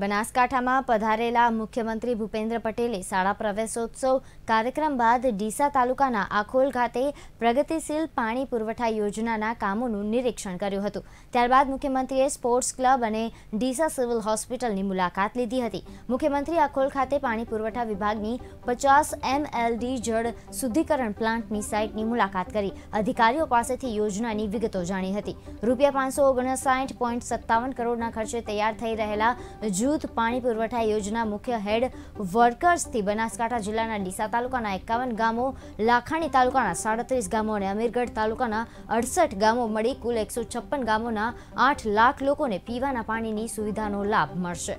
બનાસકાંઠામાં પધારેલા મુખ્યમંત્રી ભૂપેન્દ્ર પટેલે શાળા પ્રવેશોત્સવ કાર્યક્રમ બાદ ડીસા તાલુકાના આખોલ ખાતે પ્રગતિશીલ પાણી પુરવઠા યોજનાના કામોનું નિરીક્ષણ કર્યું હતું ત્યારબાદ મુખ્યમંત્રીએ સ્પોર્ટ્સ ક્લબ અને ડીસા સિવિલ હોસ્પિટલની મુલાકાત લીધી હતી મુખ્યમંત્રી આખોલ ખાતે પાણી પુરવઠા વિભાગની પચાસ એમએલડી જળ શુદ્ધિકરણ પ્લાન્ટની સાઇટની મુલાકાત કરી અધિકારીઓ પાસેથી યોજનાની વિગતો જાણી હતી રૂપિયા પાંચસો ઓગણસાઠ પોઈન્ટ સત્તાવન કરોડના ખર્ચે તૈયાર થઈ રહેલા જૂ જૂથ પાણી પુરવઠા યોજના મુખ્ય હેડ વર્કર્સથી બનાસકાંઠા જિલ્લાના ડીસા તાલુકાના એકાવન ગામો લાખાણી તાલુકાના સાડત્રીસ ગામો અને અમીરગઢ તાલુકાના અડસઠ ગામો મળી કુલ એકસો છપ્પન ગામોના આઠ લાખ લોકોને પીવાના પાણીની સુવિધાનો લાભ મળશે